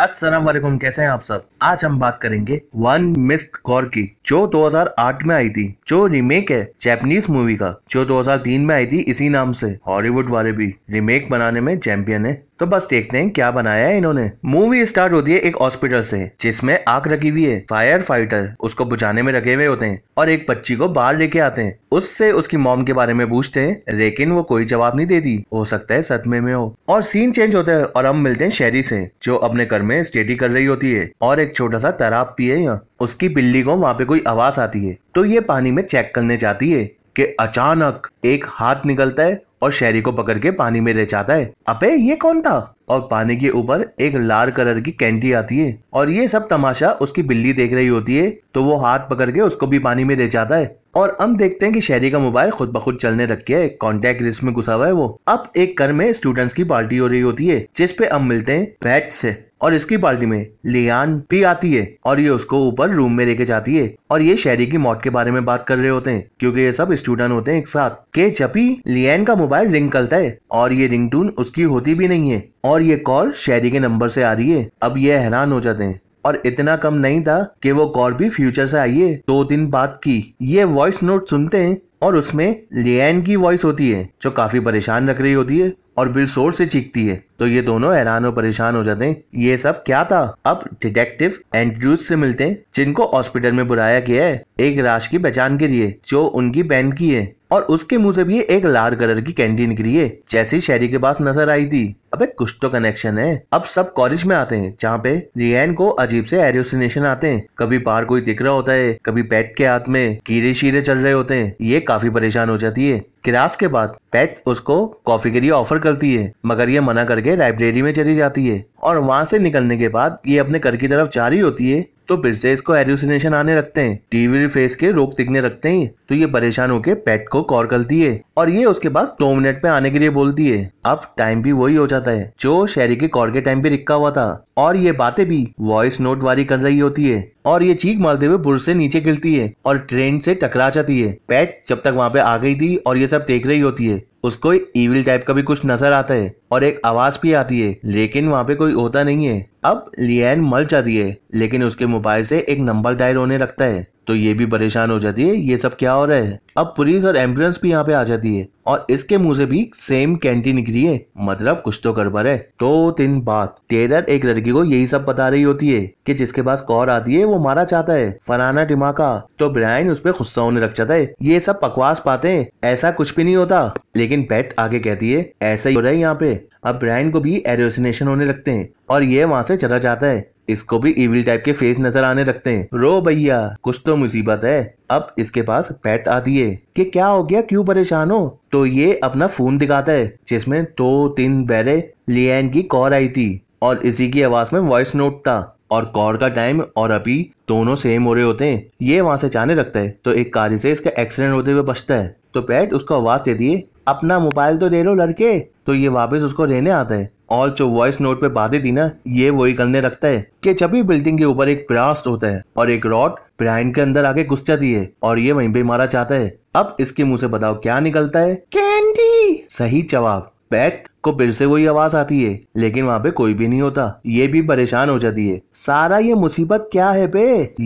अस्सलाम वालेकुम कैसे हैं आप सब आज हम बात करेंगे वन मिस्ड कॉर की जो 2008 में आई थी जो रिमेक है जैपनीज मूवी का जो 2003 में आई थी इसी नाम से हॉलीवुड वाले भी रिमेक बनाने में चैंपियन है तो बस देखते हैं क्या बनाया है इन्होंने मूवी स्टार्ट होती है एक हॉस्पिटल से जिसमें आग रखी हुई है फायर फाइटर उसको बुझाने में लगे हुए होते हैं और एक बच्ची को बाहर लेके आते हैं उससे उसकी मॉम के बारे में पूछते हैं लेकिन वो कोई जवाब नहीं देती हो सकता है सदमे में हो और सीन चेंज होता है और हम मिलते हैं शहरी से जो अपने कर्म में स्टेडी कर रही होती है और एक छोटा सा तालाब भी है यहाँ उसकी बिल्ली को वहाँ पे कोई आवाज आती है तो ये पानी में चेक करने जाती है कि अचानक एक हाथ निकलता है और शहरी को पकड़ के पानी में ले जाता है अबे ये कौन था और पानी के ऊपर एक लाल कलर की कैंटी आती है और ये सब तमाशा उसकी बिल्ली देख रही होती है तो वो हाथ पकड़ के उसको भी पानी में ले जाता है और हम देखते हैं कि शहरी का मोबाइल खुद ब खुद चलने रख के कॉन्टेक्ट लिस्ट में घुसा हुआ है वो अब एक कर में स्टूडेंट्स की पार्टी हो रही होती है जिसपे हम मिलते हैं बैट से और इसकी पार्टी में लियान भी आती है और ये उसको ऊपर रूम में लेके जाती है और ये शेरी की मौत के बारे में बात कर रहे होते हैं क्योंकि ये सब स्टूडेंट होते हैं एक साथ के चपी लियान का मोबाइल रिंग करता है और ये टून उसकी होती भी नहीं है और ये कॉल शहरी के नंबर से आ रही है अब ये हैरान हो जाते हैं और इतना कम नहीं था कि वो कॉल भी फ्यूचर से आई है दो दिन बाद की ये वॉइस नोट सुनते हैं और उसमें लियान की वॉइस होती है जो काफी परेशान रख रही होती है और बिल शोर से चीखती है तो ये दोनों हैरान और परेशान हो जाते हैं ये सब क्या था अब डिटेक्टिव एंड्रूज से मिलते हैं जिनको हॉस्पिटल में बुलाया गया है एक राश की पहचान के लिए जो उनकी बहन की है और उसके मुंह से भी एक लाल कलर की कैंडी निकली है जैसी शहरी के पास नजर आई थी अबे कुछ तो कनेक्शन है अब सब कॉलेज में आते हैं जहाँ पे रियान को अजीब से एरियोसिनेशन आते हैं कभी बाहर कोई दिख रहा होता है कभी पैट के हाथ में कीड़े शीरे चल रहे होते हैं ये काफी परेशान हो जाती है क्लास के बाद पैट उसको कॉफी के लिए ऑफर करती है मगर ये मना करके लाइब्रेरी में चली जाती है और वहाँ से निकलने के बाद ये अपने घर की तरफ जा रही होती है तो फिर से इसको एल्यूसिनेशन आने रखते हैं टीवी फेस के रोग दिखने रखते हैं तो ये परेशान होकर पेट को कॉर करती है और ये उसके पास दो मिनट में आने के लिए बोलती है अब टाइम भी वही हो जाता है जो शहरी के कॉर के टाइम पे रिक्का हुआ था और ये बातें भी वॉइस नोट वाली कर रही होती है और ये चीख मारते हुए बुर से नीचे गिरती है और ट्रेन से टकरा जाती है पैट जब तक वहाँ पे आ गई थी और ये सब देख रही होती है उसको इविल टाइप का भी कुछ नजर आता है और एक आवाज भी आती है लेकिन वहाँ पे कोई होता नहीं है अब लियान मर जाती है लेकिन उसके मोबाइल से एक नंबर डायल होने लगता है तो ये भी परेशान हो जाती है ये सब क्या हो रहा है अब पुलिस और एम्बुलेंस भी यहाँ पे आ जाती है और इसके मुंह से भी सेम कैंटी निकली है मतलब कुछ तो गड़बड़ है दो तीन दिन बाद टेलर एक लड़की को यही सब बता रही होती है कि जिसके पास कौर आती है वो मारा चाहता है फलाना टिमाका तो ब्रायन उस पर गुस्सा होने लग जाता है ये सब पकवास पाते हैं ऐसा कुछ भी नहीं होता लेकिन बैठ आगे कहती है ऐसा ही हो रहा है यहाँ पे अब ब्रायन को भी एरोसिनेशन होने लगते हैं और ये वहाँ से चला जाता है इसको भी इविल टाइप के फेस नजर आने लगते हैं रो भैया कुछ तो मुसीबत है अब इसके पास पैट आती है कि क्या हो गया क्यों परेशान हो तो ये अपना फोन दिखाता है जिसमें दो तीन बैरे लियान की कॉल आई थी और इसी की आवाज में वॉइस नोट था और कॉर का टाइम और अभी दोनों सेम हो रहे होते हैं ये वहां से जाने लगता है तो एक कार से इसका एक्सीडेंट होते हुए बचता है तो पैट उसको आवाज देती है अपना मोबाइल तो दे लो लड़के तो ये वापस उसको लेने आता है और जो वॉइस नोट पे बातें दी ना ये वही करने रखता है कि जब भी बिल्डिंग के ऊपर एक ब्लास्ट होता है और एक रॉड ब्रायन के अंदर आके घुस जाती है और ये वहीं पे मारा चाहता है अब इसके मुंह से बताओ क्या निकलता है कैंडी सही जवाब पैक को फिर से वही आवाज आती है लेकिन वहाँ पे कोई भी नहीं होता ये भी परेशान हो जाती है सारा ये मुसीबत क्या है पे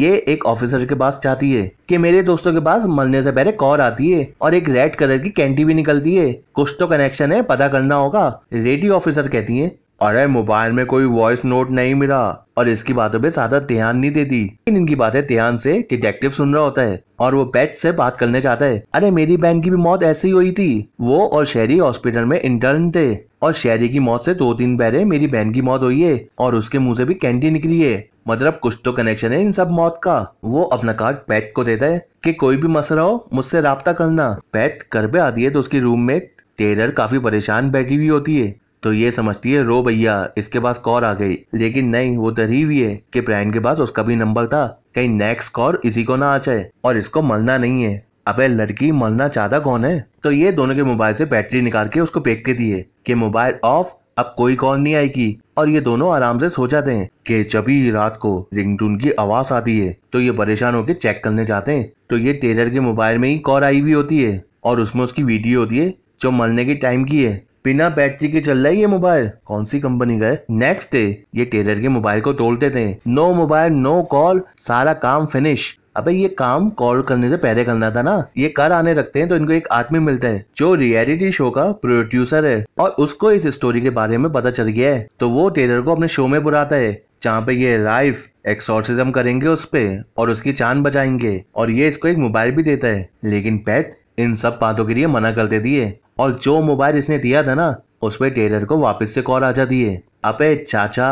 ये एक ऑफिसर के पास जाती है कि मेरे दोस्तों के पास मरने से पहले कॉल आती है और एक रेड कलर की कैंटी भी निकलती है कुछ तो कनेक्शन है पता करना होगा रेडी ऑफिसर कहती है अरे मोबाइल में कोई वॉइस नोट नहीं मिला और इसकी बातों पे ज्यादा ध्यान नहीं देती लेकिन इनकी बातें ध्यान से डिटेक्टिव सुन रहा होता है और वो पेट से बात करने चाहता है अरे मेरी बहन की भी मौत ऐसे ही हुई थी वो और शहरी हॉस्पिटल में इंटर्न थे और शहरी की मौत से दो दिन पहले मेरी बहन की मौत हुई है और उसके मुंह से भी कैंटी निकली है मतलब कुछ तो कनेक्शन है इन सब मौत का वो अपना कार्ड पैट को देता है कि कोई भी मसला हो मुझसे रहा करना पैट घर पे आती है तो उसकी में टेलर काफी परेशान बैठी हुई होती है तो ये समझती है रो भैया इसके पास कॉर आ गई लेकिन नहीं वो डरी हुई है कि ब्रायन के पास उसका भी नंबर था कहीं नेक्स्ट कॉर इसी को ना आ जाए और इसको मरना नहीं है अबे लड़की मरना चाहता कौन है तो ये दोनों के मोबाइल से बैटरी निकाल के उसको फेंक के दिए कि मोबाइल ऑफ अब कोई कॉल नहीं आएगी और ये दोनों आराम से सो जाते हैं कि जब ही रात को रिंगटून की आवाज आती है तो ये परेशान होकर चेक करने जाते हैं तो ये टेलर के मोबाइल में ही कॉल आई हुई होती है और उसमें उसकी वीडियो होती है जो मरने के टाइम की है बिना बैटरी के चल रहा है ये मोबाइल कौन सी कंपनी का है नेक्स्ट डे ये टेलर के मोबाइल को तोड़ते थे नो मोबाइल नो कॉल सारा काम फिनिश अबे ये काम कॉल करने से पहले करना था ना ये कर आने रखते हैं तो इनको एक आदमी मिलता है जो रियलिटी शो का प्रोड्यूसर है और उसको इस स्टोरी के बारे में पता चल गया है तो वो टेलर को अपने शो में बुलाता है जहाँ पे ये राइफ एक्सोर्सिज्म करेंगे उस पर और उसकी जान बचाएंगे और ये इसको एक मोबाइल भी देता है लेकिन पैथ इन सब बातों के लिए मना कर देती है और जो मोबाइल इसने दिया था ना उस पर टेलर को वापस से कॉल आ जाती दिए अबे चाचा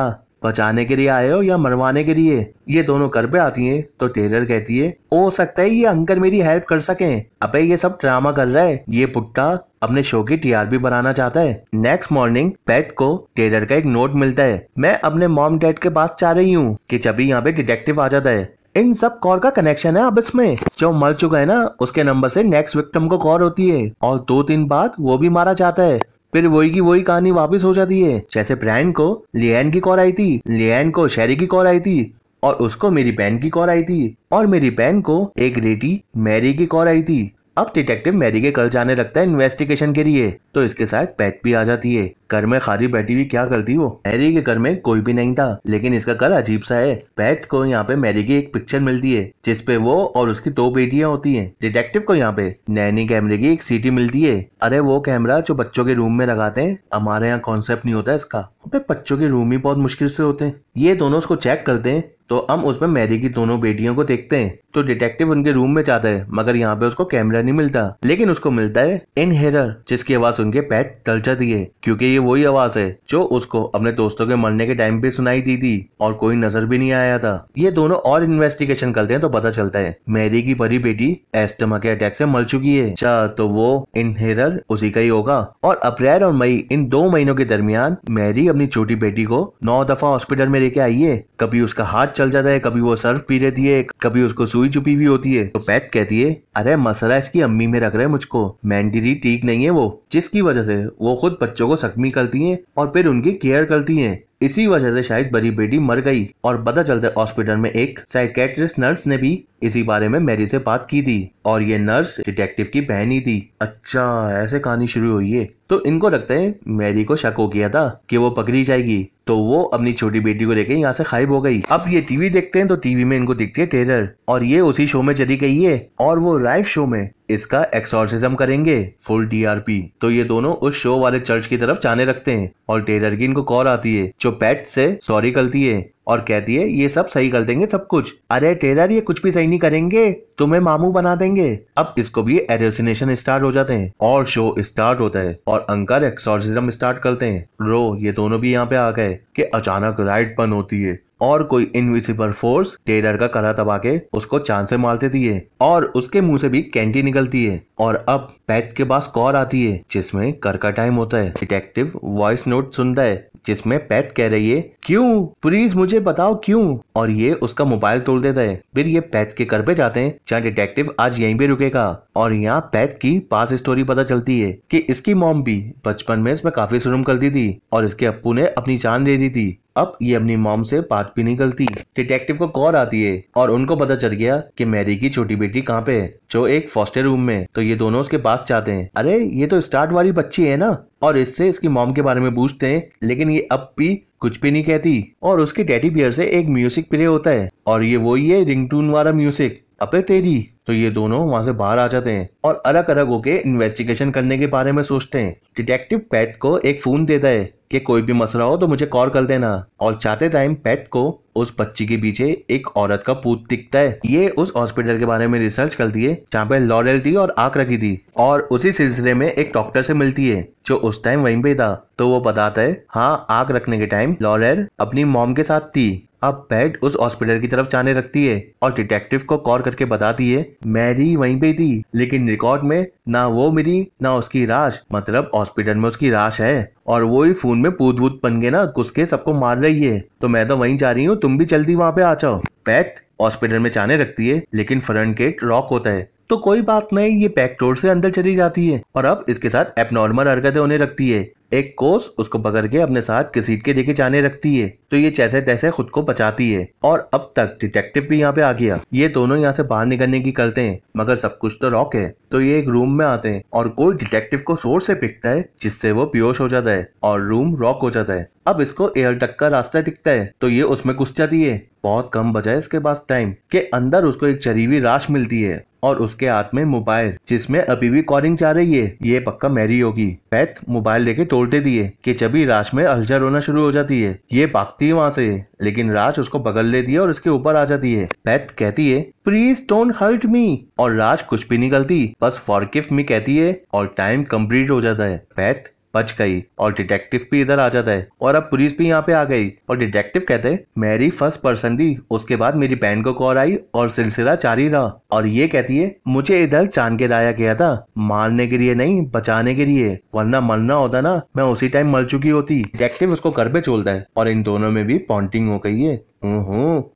बचाने के लिए आए हो या मरवाने के लिए ये दोनों कर पे आती हैं तो टेलर कहती है हो सकता है ये अंकल मेरी हेल्प कर सके अबे ये सब ड्रामा कर रहा है ये पुट्टा अपने शो की टीआरपी बनाना चाहता है नेक्स्ट मॉर्निंग पेट को टेलर का एक नोट मिलता है मैं अपने मॉम डैड के पास चाह रही हूँ कि जब यहाँ पे डिटेक्टिव आ जाता है इन सब कॉर का कनेक्शन है अब इसमें जो मर चुका है ना उसके नंबर से नेक्स्ट विक्टिम को कॉर होती है और दो दिन बाद वो भी मारा जाता है फिर वही की वही कहानी वापस हो जाती है जैसे ब्रायन को लियन की कॉल आई थी लियन को शेरी की कॉल आई थी और उसको मेरी बहन की कॉल आई थी और मेरी बहन को एक रेटी मैरी की कॉल आई थी अब डिटेक्टिव मैरी के कल जाने लगता है इन्वेस्टिगेशन के लिए तो इसके साथ पैट भी आ जाती है घर में खाली बैठी हुई क्या करती वो मैरी के घर में कोई भी नहीं था लेकिन इसका कल अजीब सा है पैट को यहाँ पे मैरी की एक पिक्चर मिलती है जिसपे वो और उसकी दो बेटिया होती है डिटेक्टिव को यहाँ पे नैनी कैमरे की एक सीटी मिलती है अरे वो कैमरा जो बच्चों के रूम में लगाते हैं हमारे यहाँ कॉन्सेप्ट नहीं होता इसका बच्चों के रूम ही बहुत मुश्किल से होते हैं ये दोनों उसको चेक करते हैं तो हम उसमें मैरी की दोनों बेटियों को देखते हैं तो डिटेक्टिव उनके रूम में जाता है मगर यहाँ पे उसको कैमरा नहीं मिलता लेकिन उसको मिलता है इनहेरर जिसकी आवाज उनके पैट तल जाती है क्योंकि ये वही आवाज है जो उसको अपने दोस्तों के मरने के टाइम पे सुनाई दी थी और कोई नजर भी नहीं आया था ये दोनों और इन्वेस्टिगेशन करते हैं तो पता चलता है मैरी की बड़ी बेटी एस्टमा के अटैक से मर चुकी है अच्छा तो वो इनहेरर उसी का ही होगा और अप्रैल और मई इन दो महीनों के दरमियान मैरी अपनी छोटी बेटी को नौ दफा हॉस्पिटल में लेके आई है कभी उसका हाथ चल जाता है कभी वो सर्फ पी रहती है कभी उसको सुई चुपी हुई होती है तो पैट कहती है अरे मसाला इसकी अम्मी में रख रहे हैं मुझको मैंडरी ठीक नहीं है वो जिसकी वजह से वो खुद बच्चों को सख्मी करती है और फिर उनकी केयर करती है इसी वजह से शायद बड़ी बेटी मर गई और पता चलते हॉस्पिटल में एक साइकेट्रिस्ट नर्स ने भी इसी बारे में मैरी से बात की थी और ये नर्स डिटेक्टिव की बहन ही थी अच्छा ऐसे कहानी शुरू हुई है तो इनको लगता है मैरी को शक हो गया था कि वो पकड़ी जाएगी तो वो अपनी छोटी बेटी को लेकर यहाँ से खाइब हो गई अब ये टीवी देखते हैं तो टीवी में इनको दिखती है टेरर और ये उसी शो में चली गई है और वो लाइव शो में इसका एक्सोरसिज्म करेंगे फुल डीआरपी तो ये दोनों उस शो वाले चर्च की तरफ जाने रखते हैं और टेरर की इनको कॉल आती है जो पैट से सॉरी करती है और कहती है ये सब सही कर देंगे सब कुछ अरे टेलर ये कुछ भी सही नहीं करेंगे तुम्हें मामू बना देंगे अब इसको भी एरोसिनेशन स्टार्ट हो जाते हैं और शो स्टार्ट होता है और अंकल एक्सोर्सिज्म स्टार्ट करते हैं रो ये दोनों भी यहाँ पे आ गए कि अचानक राइट बन होती है और कोई इनविजिबल फोर्स टेलर का कला दबा के उसको चांद से मार देती है और उसके मुंह से भी कैंडी निकलती है और अब पैथ के पास कॉर आती है जिसमें कर का टाइम होता है डिटेक्टिव वॉइस नोट सुनता है जिसमें पैथ कह रही है क्यों प्लीज मुझे बताओ क्यों और ये उसका मोबाइल तोड़ देता है फिर ये पैथ के घर पे जाते हैं जहाँ डिटेक्टिव आज यहीं पे रुकेगा और यहाँ पैथ की पास स्टोरी पता चलती है कि इसकी मॉम भी बचपन में इसमें काफी कर करती थी और इसके अप्पू ने अपनी जान दे दी थी अब ये अपनी मॉम से बात भी नहीं करती डिटेक्टिव को कॉल आती है और उनको पता चल गया कि मैरी की छोटी बेटी कहाँ पे है जो एक फॉस्टर रूम में तो ये दोनों उसके पास जाते हैं अरे ये तो स्टार्ट वाली बच्ची है ना और इससे इसकी मॉम के बारे में पूछते हैं लेकिन ये अब भी कुछ भी नहीं कहती और उसके डैडी बियर से एक म्यूजिक प्ले होता है और ये वही है रिंग वाला म्यूजिक अपे तेरी तो ये दोनों वहां से बाहर आ जाते हैं और अलग अलग होके इन्वेस्टिगेशन करने के बारे में सोचते हैं डिटेक्टिव पैथ को एक फोन देता है कि कोई भी मसला हो तो मुझे कॉल कर देना और चाहते टाइम पेट को उस बच्ची के पीछे एक औरत का पूत दिखता है ये उस हॉस्पिटल के बारे में रिसर्च कर दिए जहाँ पे लॉरेल थी और आंख रखी थी और उसी सिलसिले में एक डॉक्टर से मिलती है जो उस टाइम वहीं पे था तो वो बताता है हाँ आग रखने के टाइम लॉरेल अपनी मॉम के साथ थी अब पैट उस हॉस्पिटल की तरफ जाने रखती है और डिटेक्टिव को कॉल करके बताती है मैरी वहीं पे थी लेकिन रिकॉर्ड में ना वो मिली ना उसकी राश मतलब हॉस्पिटल में उसकी राश है और वो ही फोन में पूत वूत बन गए ना घुस के सबको मार रही है तो मैं तो वहीं जा रही हूँ तुम भी जल्दी वहाँ पे आ जाओ पैथ हॉस्पिटल में जाने रखती है लेकिन फ्रंट गेट रॉक होता है तो कोई बात नहीं ये पैक टोर से अंदर चली जाती है और अब इसके साथ एबनॉर्मल हरकतें होने लगती है एक कोस उसको पकड़ के अपने साथ घसीट के देखे जाने रखती है तो ये जैसे तैसे खुद को बचाती है और अब तक डिटेक्टिव भी यहाँ पे आ गया ये दोनों यहाँ से बाहर निकलने की करते हैं मगर सब कुछ तो रॉक है तो ये एक रूम में आते हैं और कोई डिटेक्टिव को शोर से पिकता है जिससे वो बेहोश हो जाता है और रूम रॉक हो जाता है अब इसको एयर टक का रास्ता दिखता है तो ये उसमें घुस जाती है बहुत कम बचा है इसके पास टाइम के अंदर उसको एक जरीवी राश मिलती है और उसके हाथ में मोबाइल जिसमें अभी भी कॉलिंग जा रही है ये पक्का मैरी होगी पैथ मोबाइल लेके तोड़ते दिए कि जबी राज में अलझा रोना शुरू हो जाती है ये भागती है वहाँ से लेकिन राज उसको बगल ले है और उसके ऊपर आ जाती है पैथ कहती है प्लीज डोंट हर्ट मी और राज कुछ भी नहीं गलती बस फॉरकिफ मी कहती है और टाइम कम्प्लीट हो जाता है पैथ बच गई और डिटेक्टिव भी इधर आ जाता है और अब पुलिस भी यहाँ पे आ गई और डिटेक्टिव कहते हैं मेरी फर्स्ट पर्सन दी उसके बाद मेरी बहन को कॉल आई और सिलसिला जारी रहा और ये कहती है मुझे इधर चांद के लाया गया था मारने के लिए नहीं बचाने के लिए वरना मरना होता ना मैं उसी टाइम मर चुकी होती डिटेक्टिव उसको घर पे चोलता है और इन दोनों में भी पॉन्टिंग हो गई है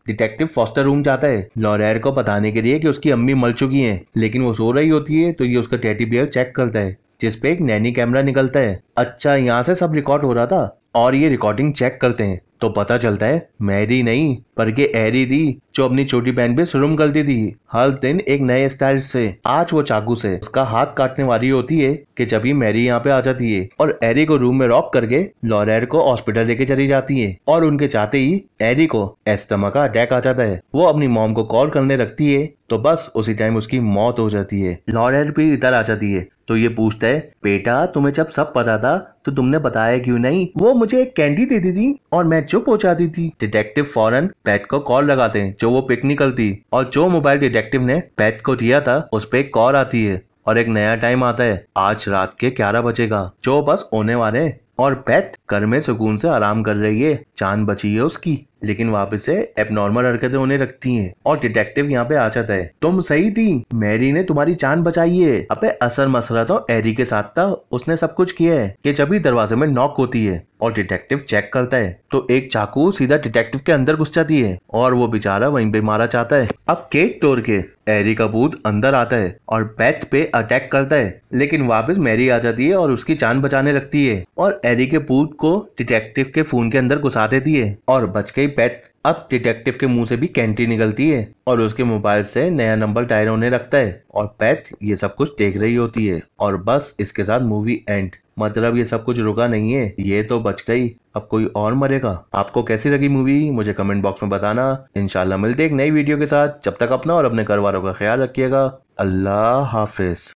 डिटेक्टिव फॉस्टर रूम जाता है लॉरेर को बताने के लिए कि उसकी अम्मी मर चुकी हैं लेकिन वो सो रही होती है तो ये उसका टेटी बियर चेक करता है जिसपे एक नैनी कैमरा निकलता है अच्छा यहाँ से सब रिकॉर्ड हो रहा था और ये रिकॉर्डिंग चेक करते हैं तो पता चलता है मैरी नहीं ये एरी थी जो अपनी छोटी बहन पे जुलम करती थी हर दिन एक नए स्टाइल से आज वो चाकू से उसका हाथ काटने वाली होती है कि जब ही मैरी यहाँ पे आ जाती है और एरी को रूम में रॉक करके लॉरेर को हॉस्पिटल लेके चली जाती है और उनके चाहते ही एरी को एस्टमा का अटैक आ जाता है वो अपनी मॉम को कॉल करने लगती है तो बस उसी टाइम उसकी मौत हो जाती है लॉरेर भी इधर आ जाती है तो ये पूछता है बेटा तुम्हें जब सब पता था तो तुमने बताया क्यों नहीं वो मुझे एक कैंडी देती थी और मैं जो पहुंचाती थी डिटेक्टिव फौरन पैट को कॉल लगाते हैं जो वो पिक निकलती और जो मोबाइल डिटेक्टिव ने पैट को दिया था उस पर एक कॉल आती है और एक नया टाइम आता है आज रात के ग्यारह बजे का जो बस होने वाले और पैथ घर में सुकून से आराम कर रही है चांद बची है उसकी लेकिन वापस से एबनॉर्मल हरकतें होने रखती हैं और डिटेक्टिव यहाँ पे आ जाता है तुम सही थी मैरी ने तुम्हारी जान बचाई है अब असर मसला तो एरी के साथ था उसने सब कुछ किया है कि जब ही दरवाजे में नॉक होती है और डिटेक्टिव चेक करता है तो एक चाकू सीधा डिटेक्टिव के अंदर घुस जाती है और वो बेचारा वहीं पे मारा चाहता है अब केक तोड़ के एरी का भूत अंदर आता है और बैथ पे अटैक करता है लेकिन वापस मैरी आ जाती है और उसकी जान बचाने लगती है और एरी के भूत को डिटेक्टिव के फोन के अंदर घुसा देती है और बच के गई बैत अब डिटेक्टिव के मुंह से भी कैंटी निकलती है और उसके मोबाइल से नया नंबर डायल होने लगता है और पैथ ये सब कुछ देख रही होती है और बस इसके साथ मूवी एंड मतलब ये सब कुछ रुका नहीं है ये तो बच गई अब कोई और मरेगा आपको कैसी लगी मूवी मुझे कमेंट बॉक्स में बताना इनशाला मिलते एक नई वीडियो के साथ जब तक अपना और अपने घर का ख्याल रखिएगा अल्लाह हाफिज